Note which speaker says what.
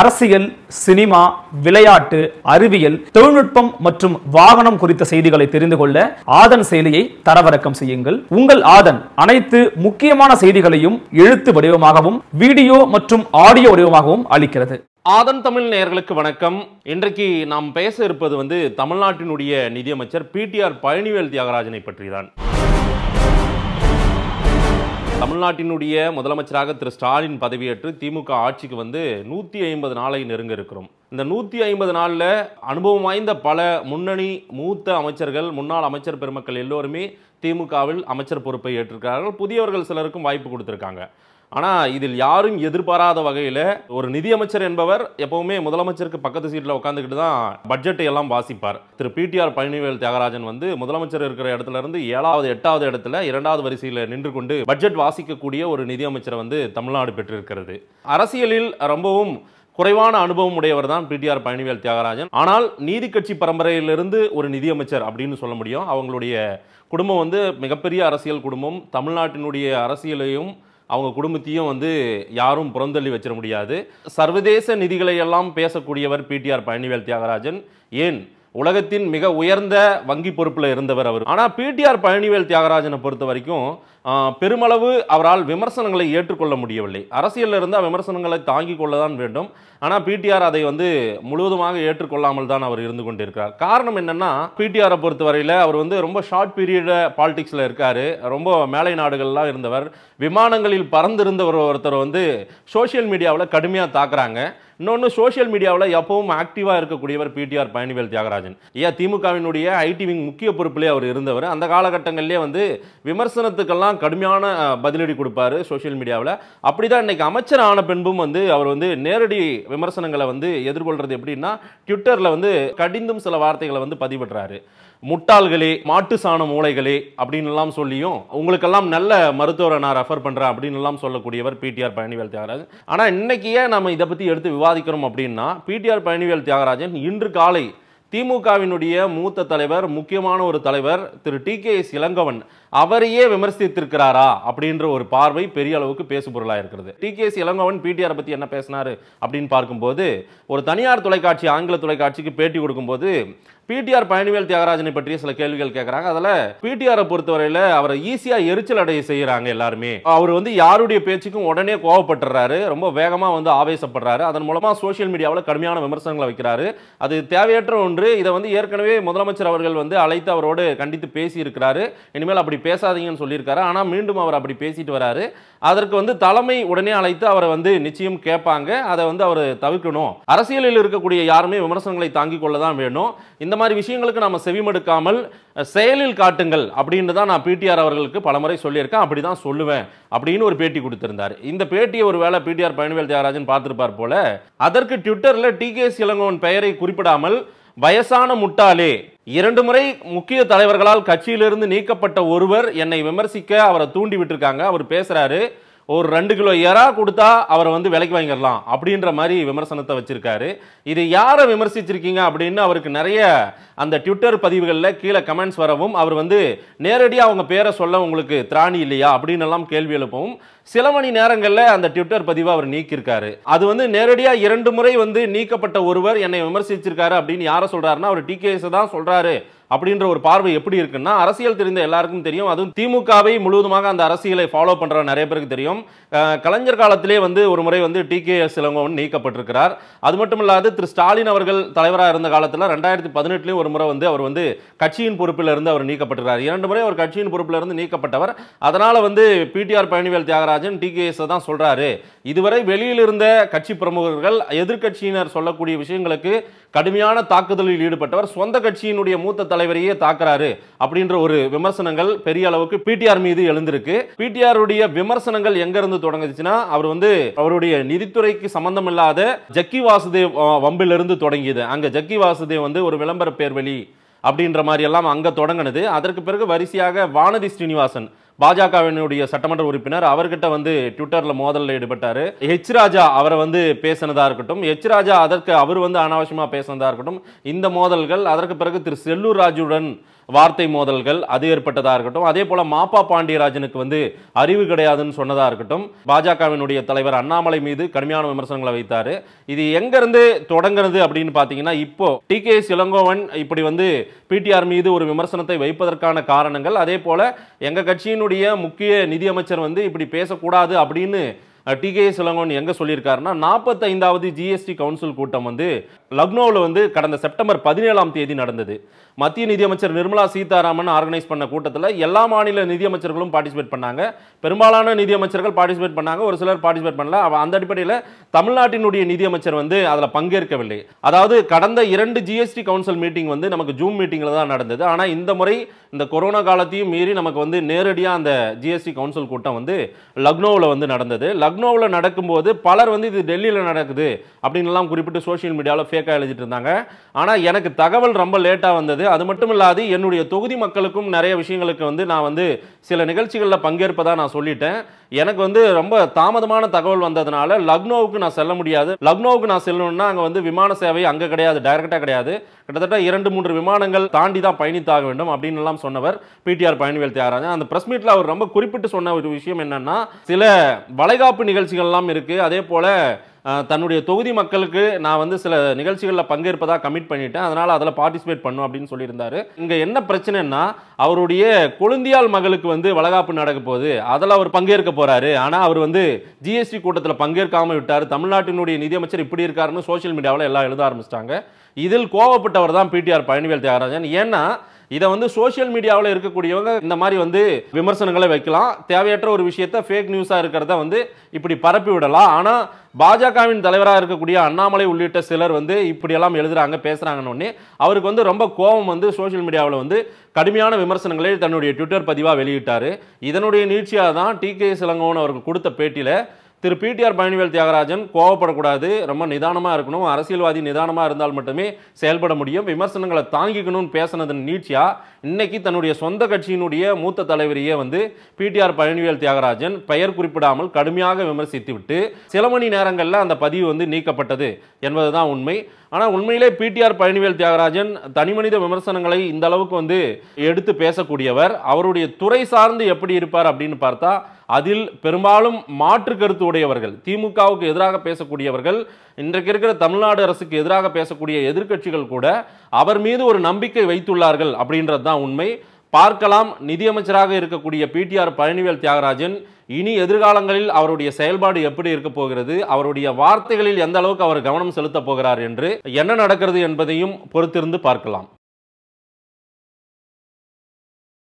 Speaker 1: அரசியல் சினிமா விளையாட்டு அறிவியல் தொழில்நுட்பம் மற்றும் வாகனம் குறித்த செய்திகளை தெரிந்து கொள்ள ஆதன் செயலியை தரவிறக்கம் செய்யுங்கள் உங்கள் ஆதன் அனைத்து முக்கியமான செய்திகளையும் எழுத்து வடிவமாகவும் வீடியோ மற்றும் ஆடியோ வடிவமாகவும் அளிக்கிறது ஆதன் தமிழ் நேயர்களுக்கு வணக்கம் இன்றைக்கு நாம் பேச இருப்பது வந்து தமிழ்நாட்டினுடைய நிதியமைச்சர் பிடிஆர் பழனிவேல் தியாகராஜனை பற்றிதான் தமிழ்நாட்டினுடைய முதலமைச்சராக திரு ஸ்டாலின் பதவியேற்று திமுக ஆட்சிக்கு வந்து நூற்றி ஐம்பது நாளை நெருங்க இருக்கிறோம் இந்த நூற்றி ஐம்பது நாளில் அனுபவம் வாய்ந்த பல முன்னணி மூத்த அமைச்சர்கள் முன்னாள் அமைச்சர் பெருமக்கள் எல்லோருமே திமுகவில் அமைச்சர் பொறுப்பை ஏற்றிருக்கிறார்கள் புதியவர்கள் சிலருக்கும் வாய்ப்பு கொடுத்துருக்காங்க ஆனால் இதில் யாரும் எதிர்பாராத வகையில் ஒரு நிதியமைச்சர் என்பவர் எப்பவுமே முதலமைச்சருக்கு பக்கத்து சீட்டில் உட்காந்துக்கிட்டு தான் பட்ஜெட்டை எல்லாம் வாசிப்பார் திரு பிடிஆர் பழனிவேல் தியாகராஜன் வந்து முதலமைச்சர் இருக்கிற இடத்துல இருந்து ஏழாவது எட்டாவது இடத்துல இரண்டாவது வரிசையில் நின்று கொண்டு பட்ஜெட் வாசிக்கக்கூடிய ஒரு நிதியமைச்சரை வந்து தமிழ்நாடு பெற்றிருக்கிறது அரசியலில் ரொம்பவும் குறைவான அனுபவம் உடையவர் தான் பிடிஆர் பழனிவேல் தியாகராஜன் ஆனால் நீதி கட்சி பரம்பரையிலிருந்து ஒரு நிதியமைச்சர் அப்படின்னு சொல்ல முடியும் அவங்களுடைய குடும்பம் வந்து மிகப்பெரிய அரசியல் குடும்பம் தமிழ்நாட்டினுடைய அரசியலையும் அவங்க குடும்பத்தையும் வந்து யாரும் புறந்தள்ளி வச்சிட முடியாது சர்வதேச நிதிகளை எல்லாம் பேசக்கூடியவர் பிடிஆர் பழனிவேல் தியாகராஜன் ஏன் உலகத்தின் மிக உயர்ந்த வங்கி பொறுப்பில் இருந்தவர் அவர் ஆனால் பிடிஆர் பழனிவேல் தியாகராஜனை பொறுத்த வரைக்கும் பெருமளவு அவரால் விமர்சனங்களை ஏற்றுக்கொள்ள முடியவில்லை அரசியலில் இருந்தால் விமர்சனங்களை தாங்கிக் கொள்ள தான் வேண்டும் ஆனால் பிடிஆர் அதை வந்து முழுவதுமாக ஏற்றுக்கொள்ளாமல் தான் அவர் இருந்து கொண்டிருக்கிறார் காரணம் என்னென்னா பிடிஆரை பொறுத்தவரையில் அவர் வந்து ரொம்ப ஷார்ட் பீரியட பாலிடிக்ஸில் இருக்கார் ரொம்ப மேலை நாடுகள்லாம் இருந்தவர் விமானங்களில் பறந்திருந்தவர் ஒருத்தர் வந்து சோஷியல் மீடியாவில் கடுமையாக தாக்குறாங்க இன்னொன்று சோஷியல் மீடியாவில் எப்பவும் ஆக்டிவாக இருக்கக்கூடியவர் பிடிஆர் பழனிவேல் தியாகராஜன் ஏன் திமுகவினுடைய ஐடி விங் முக்கிய பொறுப்பிலே அவர் இருந்தவர் அந்த காலகட்டங்கள்லேயே வந்து விமர்சனத்துக்கெல்லாம் தான் கடுமையான பதிலடி கொடுப்பாரு சோஷியல் மீடியாவில் அப்படி தான் இன்றைக்கி அமைச்சர் ஆன பின்பும் வந்து அவர் வந்து நேரடி விமர்சனங்களை வந்து எதிர்கொள்கிறது எப்படின்னா ட்விட்டரில் வந்து கடிந்தும் சில வார்த்தைகளை வந்து பதிவிடுறாரு முட்டாள்களே மாட்டு சாண மூளைகளே அப்படின்லாம் சொல்லியும் உங்களுக்கெல்லாம் நல்ல மருத்துவரை நான் ரெஃபர் பண்ணுறேன் அப்படின்லாம் சொல்லக்கூடியவர் பிடிஆர் பழனிவேல் தியாகராஜன் ஆனால் இன்றைக்கியே நம்ம இதை பற்றி எடுத்து விவாதிக்கிறோம் அப்படின்னா பிடிஆர் பழனிவேல் தியாகராஜன் இன்று காலை திமுகவினுடைய மூத்த தலைவர் முக்கியமான ஒரு தலைவர் Thiru T K S Elangovan அவரையே விமர்சித்திருக்கிறாரா அப்படின்ற ஒரு பார்வை பெரிய அளவுக்கு பேசுபொருளாக இருக்கிறது டிகேசி இளங்கோவன் பிடிஆர் பற்றி என்ன பேசினார் அப்படின்னு பார்க்கும்போது ஒரு தனியார் தொலைக்காட்சி ஆங்கில தொலைக்காட்சிக்கு பேட்டி கொடுக்கும்போது பிடிஆர் பழனிவேல் தியாகராஜனை பற்றிய சில கேள்விகள் கேட்குறாங்க அதில் பிடிஆரை பொறுத்தவரையில் அவரை ஈஸியாக எரிச்சல் அடைய செய்கிறாங்க எல்லாருமே அவர் வந்து யாருடைய பேச்சுக்கும் உடனே கோவப்பட்டுறாரு ரொம்ப வேகமாக வந்து ஆவேசப்படுறாரு அதன் மூலமாக சோஷியல் மீடியாவில் கடுமையான விமர்சனங்களை வைக்கிறாரு அது தேவையற்ற ஒன்று இதை வந்து ஏற்கனவே முதலமைச்சர் அவர்கள் வந்து அழைத்து அவரோடு கண்டித்து பேசியிருக்கிறாரு இனிமேல் அப்படி பேசாதீங்கன்னு சொல்லியிருக்காரு ஆனால் மீண்டும் அவர் அப்படி பேசிட்டு வராரு அதற்கு வந்து தலைமை உடனே அழைத்து அவரை வந்து நிச்சயம் கேட்பாங்க அதை வந்து அவர் தவிர்க்கணும் அரசியலில் இருக்கக்கூடிய யாருமே விமர்சனங்களை தாங்கிக் கொள்ள தான் வேணும் இந்த மாதிரி விஷயங்களுக்கு நம்ம செவிமடுக்காமல் செயலில் காட்டுங்கள் அப்படின்னு தான் நான் பிடிஆர் அவர்களுக்கு பலமுறை சொல்லியிருக்கேன் அப்படி தான் சொல்லுவேன் அப்படின்னு ஒரு பேட்டி கொடுத்திருந்தார் இந்த பேட்டியை ஒரு வேளை பிடிஆர் பழனிவேல் தியாகராஜன் பார்த்துருப்பார் போல அதற்கு ட்விட்டரில் கே இளங்கோவன் பெயரை குறிப்பிடாமல் வயசான முட்டாளே இரண்டு முறை முக்கிய தலைவர்களால் கட்சியிலிருந்து நீக்கப்பட்ட ஒருவர் என்னை விமர்சிக்க அவரை தூண்டி விட்டுருக்காங்க அவர் பேசுறாரு ஒரு ரெண்டு கிலோ எறா கொடுத்தா அவரை வந்து விலைக்கு வாங்கிடலாம் அப்படின்ற மாதிரி விமர்சனத்தை வச்சுருக்காரு இது யாரை விமர்சிச்சிருக்கீங்க அப்படின்னு அவருக்கு நிறைய அந்த ட்விட்டர் பதிவுகளில் கீழே கமெண்ட்ஸ் வரவும் அவர் வந்து நேரடியாக அவங்க பேரை சொல்ல உங்களுக்கு திராணி இல்லையா அப்படின்னு எல்லாம் கேள்வி எழுப்பவும் சில மணி நேரங்களில் அந்த ட்விட்டர் பதிவை அவர் நீக்கியிருக்காரு அது வந்து நேரடியாக இரண்டு முறை வந்து நீக்கப்பட்ட ஒருவர் என்னை விமர்சிச்சிருக்காரு அப்படின்னு யாரை சொல்கிறாருன்னா அவர் டிகேஎஸை தான் சொல்கிறாரு அப்படின்ற ஒரு பார்வை எப்படி இருக்குன்னா அரசியல் தெரிந்த எல்லாருக்கும் தெரியும் அதுவும் திமுகவை முழுவதுமாக அந்த அரசியலை ஃபாலோ பண்ணுற நிறைய பேருக்கு தெரியும் கலைஞர் காலத்திலே வந்து ஒரு முறை வந்து டி கே எஸ் இளங்கோவன் நீக்கப்பட்டிருக்கிறார் அது மட்டும் இல்லாது திரு ஸ்டாலின் அவர்கள் தலைவராக இருந்த காலத்தில் ரெண்டாயிரத்தி பதினெட்டுலேயும் ஒரு முறை வந்து அவர் வந்து கட்சியின் பொறுப்பில் இருந்து அவர் நீக்கப்பட்டிருக்கிறார் இரண்டு முறை அவர் கட்சியின் பொறுப்பில் இருந்து நீக்கப்பட்டவர் அதனால் வந்து PTR Palanivel Thiagarajan T K S தான் சொல்கிறாரு இதுவரை வெளியில் இருந்த கட்சி பிரமுகர்கள் எதிர்கட்சியினர் சொல்லக்கூடிய விஷயங்களுக்கு கடுமையான தாக்குதலில் ஈடுபட்டவர் சொந்த கட்சியினுடைய மூத்த தலைவரையே தாக்குறாரு அப்படின்ற ஒரு விமர்சனங்கள் பெரிய அளவுக்கு பிடிஆர் மீது எழுந்திருக்கு பிடிஆர் உடைய விமர்சனங்கள் எங்க இருந்து தொடங்குச்சுன்னா அவர் வந்து அவருடைய நிதித்துறைக்கு சம்பந்தம் இல்லாத ஜக்கி வாசுதேவ் வம்பிலிருந்து தொடங்கியது அங்க ஜக்கி வாசுதேவ் வந்து ஒரு விளம்பர பேர்வெளி அப்படின்ற மாதிரி எல்லாம் அங்க தொடங்கினது அதற்கு பிறகு வரிசையாக வானதி ஸ்ரீனிவாசன் பாஜகவினுடைய சட்டமன்ற உறுப்பினர் அவர்கிட்ட வந்து ட்விட்டரில் மோதலில் ஈடுபட்டார் ஹெச் ராஜா அவரை வந்து பேசினதாக இருக்கட்டும் ஹெச் ராஜா அதற்கு அவர் வந்து அனாவசியமாக பேசினதாக இருக்கட்டும் இந்த மோதல்கள் அதற்கு பிறகு திரு செல்லூர் ராஜுடன் வார்த்தை மோதல்கள் அது ஏற்பட்டதாக இருக்கட்டும் அதே போல் மாப்பா பாண்டியராஜனுக்கு வந்து அறிவு கிடையாதுன்னு சொன்னதாக இருக்கட்டும் பாஜகவினுடைய தலைவர் அண்ணாமலை மீது கடுமையான விமர்சனங்களை வைத்தார் இது எங்கேருந்து தொடங்குறது அப்படின்னு பார்த்தீங்கன்னா இப்போ டி கே இளங்கோவன் இப்படி வந்து பிடிஆர் மீது ஒரு விமர்சனத்தை வைப்பதற்கான காரணங்கள் அதே போல் எங்கள் கட்சியினுடைய முக்கிய நிதியமைச்சர் வந்து இப்படி பேசக்கூடாது அப்படின்னு டிகே சிலங்கோன் எங்கே சொல்லியிருக்காருன்னா நாற்பத்தைந்தாவது ஜிஎஸ்டி கவுன்சில் கூட்டம் வந்து லக்னோவில் வந்து கடந்த செப்டம்பர் பதினேழாம் தேதி நடந்தது மத்திய நிதியமைச்சர் நிர்மலா சீதாராமன் ஆர்கனைஸ் பண்ண கூட்டத்தில் எல்லா மாநில நிதியமைச்சர்களும் பார்ட்டிசிபேட் பண்ணாங்க பெரும்பாலான நிதியமைச்சர்கள் பார்ட்டிசிபேட் பண்ணாங்க ஒரு சிலர் பார்ட்டிசிபேட் பண்ணல அந்த அடிப்படையில் தமிழ்நாட்டினுடைய நிதியமைச்சர் வந்து அதில் பங்கேற்கவில்லை அதாவது கடந்த இரண்டு ஜிஎஸ்டி கவுன்சில் மீட்டிங் வந்து நமக்கு ஜூம் மீட்டிங்கில் தான் நடந்தது ஆனால் இந்த முறை இந்த கொரோனா காலத்தையும் மீறி நமக்கு வந்து நேரடியாக அந்த ஜிஎஸ்டி கவுன்சில் கூட்டம் வந்து லக்னோவில் வந்து நடந்தது லக் லக்னோவில் நடக்கும்போது பலர் வந்து இது டெல்லியில் நடக்குது அப்படின்லாம் குறிப்பிட்டு சோஷியல் மீடியாவில் ஃபேக்காக எழுதிட்டு இருந்தாங்க ஆனால் எனக்கு தகவல் ரொம்ப லேட்டாக வந்தது அது மட்டும் இல்லாது என்னுடைய தொகுதி மக்களுக்கும் நிறைய விஷயங்களுக்கு வந்து நான் வந்து சில நிகழ்ச்சிகளில் பங்கேற்பதாக நான் சொல்லிட்டேன் எனக்கு வந்து ரொம்ப தாமதமான தகவல் வந்ததுனால லக்னோவுக்கு நான் செல்ல முடியாது லக்னோவுக்கு நான் செல்லணும்னா அங்கே வந்து விமான சேவை அங்கே கிடையாது டைரக்டாக கிடையாது கிட்டத்தட்ட இரண்டு மூன்று விமானங்கள் தாண்டி தான் பயணித்தாக வேண்டும் அப்படின்னு எல்லாம் சொன்னவர் பிடிஆர் பயணிகள் தியாகராஜன் அந்த பிரஸ் மீட்டில் அவர் ரொம்ப குறிப்பிட்டு சொன்ன ஒரு விஷயம் என்னன்னா சில வளைகாப்பு நிகழ்ச்சிகள்லாம் இருக்குது அதே போல் தன்னுடைய தொகுதி மக்களுக்கு நான் வந்து சில நிகழ்ச்சிகளில் பங்கேற்பதாக கமிட் பண்ணிட்டேன் அதனால் அதில் பார்ட்டிசிபேட் பண்ணும் அப்படின்னு சொல்லியிருந்தாரு இங்கே என்ன பிரச்சனைன்னா அவருடைய கொழுந்தியால் மகளுக்கு வந்து வளகாப்பு நடக்க போகுது அதில் அவர் பங்கேற்க போகிறாரு ஆனால் அவர் வந்து ஜிஎஸ்டி கூட்டத்தில் பங்கேற்காமல் விட்டார் தமிழ்நாட்டினுடைய நிதியமைச்சர் இப்படி இருக்காருன்னு சோஷியல் மீடியாவில் எல்லாம் எழுத ஆரம்பிச்சிட்டாங்க இதில் கோவப்பட்டவர் தான் பிடிஆர் பழனிவேல் தியாகராஜன் ஏன்னா இதை வந்து சோஷியல் மீடியாவில் இருக்கக்கூடியவங்க இந்த மாதிரி வந்து விமர்சனங்களை வைக்கலாம் தேவையற்ற ஒரு விஷயத்த ஃபேக் நியூஸாக இருக்கிறத வந்து இப்படி பரப்பி விடலாம் ஆனால் பாஜகவின் தலைவராக இருக்கக்கூடிய அண்ணாமலை உள்ளிட்ட சிலர் வந்து இப்படியெல்லாம் எழுதுறாங்க பேசுகிறாங்கன்னு அவருக்கு வந்து ரொம்ப கோபம் வந்து சோஷியல் மீடியாவில் வந்து கடுமையான விமர்சனங்களை தன்னுடைய ட்விட்டர் பதிவாக வெளியிட்டார் இதனுடைய நீட்சியாக தான் டி கே சிலங்கோன்னு அவருக்கு கொடுத்த பேட்டியில் திரு பிடிஆர் பழனிவேல் தியாகராஜன் கோவப்படக்கூடாது ரொம்ப நிதானமாக இருக்கணும் அரசியல்வாதி நிதானமாக இருந்தால் மட்டுமே செயல்பட முடியும் விமர்சனங்களை தாங்கிக்கணும்னு பேசினதன் நீட்சியாக இன்னைக்கு தன்னுடைய சொந்த கட்சியினுடைய மூத்த தலைவரையே வந்து பிடிஆர் பழனிவேல் தியாகராஜன் பெயர் குறிப்பிடாமல் கடுமையாக விமர்சித்துவிட்டு சில மணி நேரங்களில் அந்த பதிவு வந்து நீக்கப்பட்டது தான் உண்மை ஆனால் உண்மையிலே பிடிஆர் பழனிவேல் தியாகராஜன் தனி மனித விமர்சனங்களை இந்த அளவுக்கு வந்து எடுத்து பேசக்கூடியவர் அவருடைய துறை சார்ந்து எப்படி இருப்பார் அப்படின்னு பார்த்தா அதில் பெரும்பாலும் மாற்று கருத்து உடையவர்கள் திமுகவுக்கு எதிராக பேசக்கூடியவர்கள் இன்றைக்கு இருக்கிற தமிழ்நாடு அரசுக்கு எதிராக பேசக்கூடிய எதிர்க்கட்சிகள் கூட அவர் மீது ஒரு நம்பிக்கை வைத்துள்ளார்கள் அப்படின்றது தான் உண்மை பார்க்கலாம் நிதியமைச்சராக இருக்கக்கூடிய பிடிஆர் பழனிவேல் தியாகராஜன் இனி எதிர்காலங்களில் அவருடைய செயல்பாடு எப்படி இருக்க போகிறது அவருடைய வார்த்தைகளில் எந்த அளவுக்கு அவர் கவனம் செலுத்தப் போகிறார் என்று என்ன நடக்கிறது என்பதையும் பொறுத்திருந்து பார்க்கலாம்